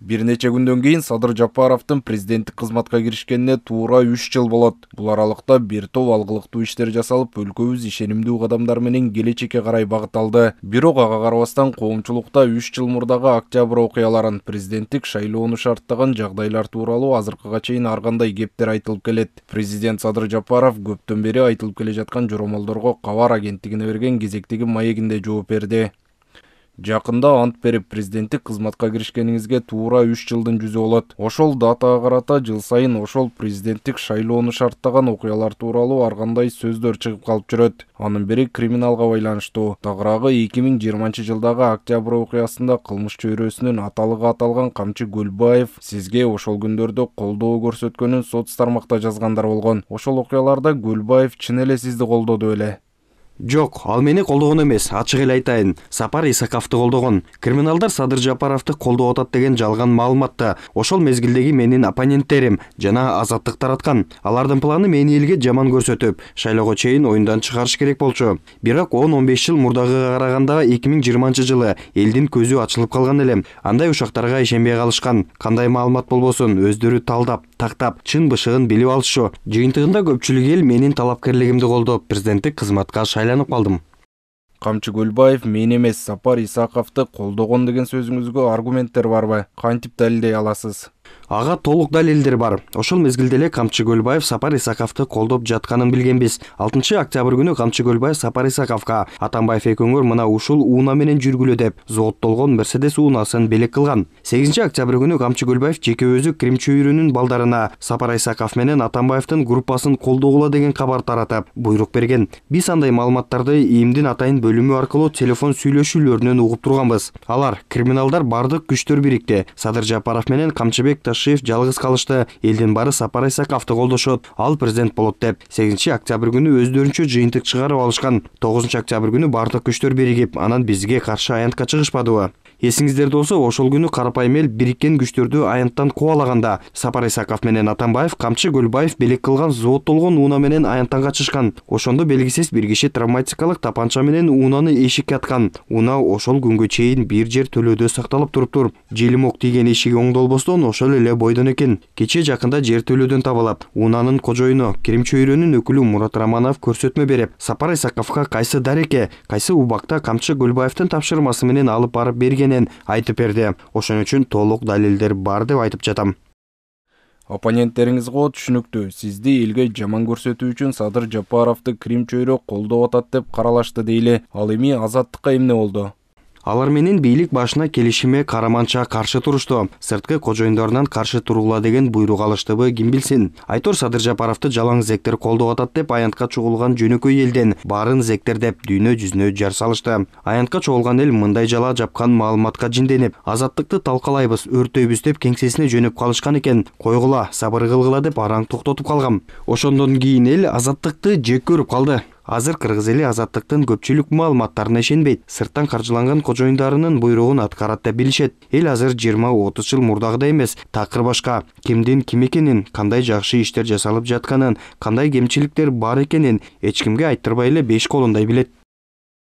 бир нече күндөн кийин садыр жапаровдун президенттик кызматка киришкенине туура үч жыл болот бул аралыкта бир топ алгылыктуу иштер жасалып өлкөбүз ишенимдүү кадамдар менен келечекке карай багыт алды бирок ага карабастан коомчулукта үч жыл мурдагы октябрь окуяларын президенттик шайлоону шарттаган жагдайлар тууралуу азыркыга чейин ар кандай кептер айтылып келет президент садыр жапаров көптөн бери айтылып келе жаткан жоромолдорго кабар агенттигине берген кезектеги маегинде жооп берди жакында ант берип президенттик кызматка киришкениңизге туура үч жылдын жүзү болот ошол датага карата жыл сайын ошол президенттик шайлоону шарттаган окуялар тууралуу ар кандай сөздөр чыгып калып жүрөт анын бири криминалга байланыштуу тагыраагы эки миң жыйырманчы жылдагы октябрь окуясында кылмыш чөйрөсүнүн аталыгы аталган камчы гүлбаев сизге ошол күндөрдө колдоо көрсөткөнүн соц тармакта жазгандар болгон ошол окуяларда гүлбаев чын эле сизди колдоду беле жок ал мени колдогон эмес ачык эле айтайын сапар исаковду колдогон криминалдар садыр жапаровду колдоп атат деген жалган маалыматты ошол мезгилдеги менин оппоненттерим жана азаттык тараткан алардын планы мени элге жаман көрсөтүп шайлоого чейин оюндан чыгарыш керек болчу бирок он он беш жыл мурдагыга караганда эки миң жыйырманчы жылы элдин көзү ачылып калган эле андай ушактарга ишенбей калышкан кандай маалымат болбосун өздөрү талдап тактап чын бышыгын билип алышчу жыйынтыгында көпчүлүк эл менин талапкерлигимди колдоп президенттик кызматка айланып қалдым. камчы көлбаев мен емес, сапар исаковду қолдаған деген сөзіңізге аргументтер барбы қантип дәлелдей аласыз ага толук далилдер бар ошол мезгилде эле камчы көлбаев сапар исаковду колдоп жатканын билгенбиз алтынчы октябрь күнү камчы көлбаев сапар исаковго атамбаев экөөңөр мына ушул унаа менен жүргүлө деп зооттолгон мерседес унаасын белек кылган сегизинчи октябрь күнү камчы көлбаев жеке өзү крим чөйрөнүн балдарына сапар исаков менен атамбаевдин группасын колдогула деген кабар таратып буйрук берген биз андай маалыматтарды иимдин атайын бөлүмү аркылуу телефон сүйлөшүүлөрүнөн угуп турганбыз алар криминалдар бардык күчтөр бирикти садыр жапаров менен камчыбек ташиев жалгыз калышты элдин баары сапар исаковду колдошот ал президент болот деп сегизинчи октябрь күнү өздөрүнчө жыйынтык чыгарып алышкан тогузунчу октябрь күнү баардык күчтөр биригип анан бизге каршы аянтка чыгышпадыбы эсиңиздерде болсо ошол күні карапайым эл бириккен күчтөрдү аянттан кубалаганда сапар исаков менен атамбаев камчы көлбаев белек кылган зооттолгон уна менен аянттан качышкан ошондо белгисиз бир киши травматикалык тапанча менен уунаны эшикке аткан уна ошол күнгө чейин бир жер төлөөдө сакталып туруптур желимок тийген эшиги оңдолбостон ошол эле бойдон экен кечээ жакында жер төлөөдөн табылып унаанын кожоюну керим чөйрөнүн өкүлү мурат романов көрсөтмө берип сапар исаковго кайсы дареке кайсы убакта камчы көлбаевдин тапшырмасы менен алып барып берген айтып берди ошон үчүн толук далилдер бар деп айтып жатам оппоненттериңизго түшүнүктүү сизди элге жаман көрсөтүү үчүн садыр жапаровду крим чөйрө колдоп атат деп каралашты дейли ал эми азаттыкка эмне болду алар менен бийлик башына келишиме караманча каршы турушту сырткы кожоюндорунан каршы турула деген буйрук алыштыбы ким билсин айтор жапаровду жалаң зектер колдоп атат деп аянтка чогулган жөнөкөй элден баарын зектер деп дүйнө жүзүнө жар салышты аянтка чогулган эл мындай жала жапкан маалыматка жинденип азаттыкты талкалайбыз өртөйбүз деп кеңсесине жөнөп калышкан экен койгула сабыр кылгыла деп араң токтотуп калгам ошондон кийин эл азаттыкты жек көрүп калды азыр кыргыз эли азаттыктын көпчүлүк маалыматтарына ишенбейт сырттан каржыланган кожоюндарынын буйругун аткарат деп билишет эл азыр жыйырма отуз жыл мурдагыдай эмес такыр башка кимдин ким экенин кандай жакшы иштер жасалып жатканын кандай кемчиликтер бар экенин эч кимге айттырбай эле беш колундай билет